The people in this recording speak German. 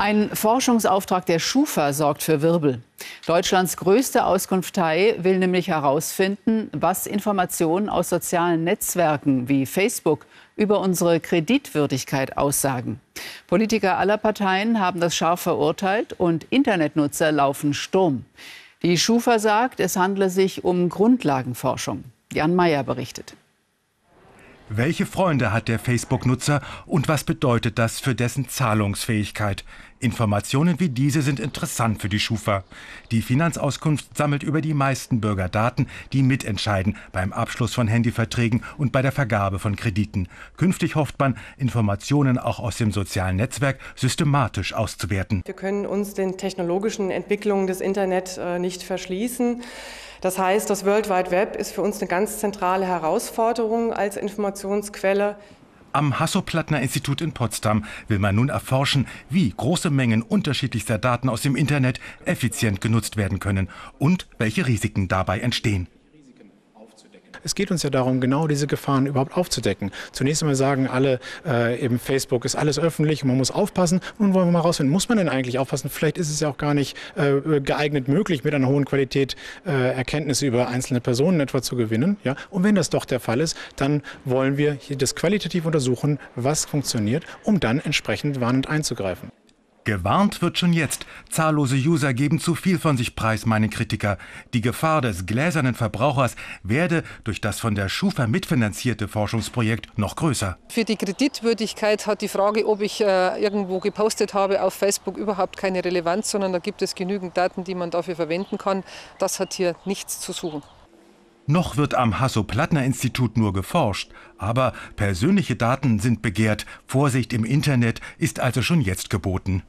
Ein Forschungsauftrag der Schufa sorgt für Wirbel. Deutschlands größte Auskunftei will nämlich herausfinden, was Informationen aus sozialen Netzwerken wie Facebook über unsere Kreditwürdigkeit aussagen. Politiker aller Parteien haben das scharf verurteilt und Internetnutzer laufen Sturm. Die Schufa sagt, es handle sich um Grundlagenforschung. Jan Mayer berichtet. Welche Freunde hat der Facebook-Nutzer und was bedeutet das für dessen Zahlungsfähigkeit? Informationen wie diese sind interessant für die Schufa. Die Finanzauskunft sammelt über die meisten Bürger Daten, die mitentscheiden beim Abschluss von Handyverträgen und bei der Vergabe von Krediten. Künftig hofft man, Informationen auch aus dem sozialen Netzwerk systematisch auszuwerten. Wir können uns den technologischen Entwicklungen des Internet äh, nicht verschließen. Das heißt, das World Wide Web ist für uns eine ganz zentrale Herausforderung als Informationsquelle. Am Hasso-Plattner-Institut in Potsdam will man nun erforschen, wie große Mengen unterschiedlichster Daten aus dem Internet effizient genutzt werden können und welche Risiken dabei entstehen. Es geht uns ja darum, genau diese Gefahren überhaupt aufzudecken. Zunächst einmal sagen alle, äh, eben Facebook ist alles öffentlich und man muss aufpassen. Nun wollen wir mal rausfinden, muss man denn eigentlich aufpassen? Vielleicht ist es ja auch gar nicht äh, geeignet möglich, mit einer hohen Qualität äh, Erkenntnisse über einzelne Personen etwa zu gewinnen. Ja? Und wenn das doch der Fall ist, dann wollen wir hier das qualitativ untersuchen, was funktioniert, um dann entsprechend warnend einzugreifen. Gewarnt wird schon jetzt. Zahllose User geben zu viel von sich preis, meinen Kritiker. Die Gefahr des gläsernen Verbrauchers werde durch das von der Schufa mitfinanzierte Forschungsprojekt noch größer. Für die Kreditwürdigkeit hat die Frage, ob ich äh, irgendwo gepostet habe, auf Facebook überhaupt keine Relevanz, sondern da gibt es genügend Daten, die man dafür verwenden kann. Das hat hier nichts zu suchen. Noch wird am Hasso-Plattner-Institut nur geforscht, aber persönliche Daten sind begehrt, Vorsicht im Internet ist also schon jetzt geboten.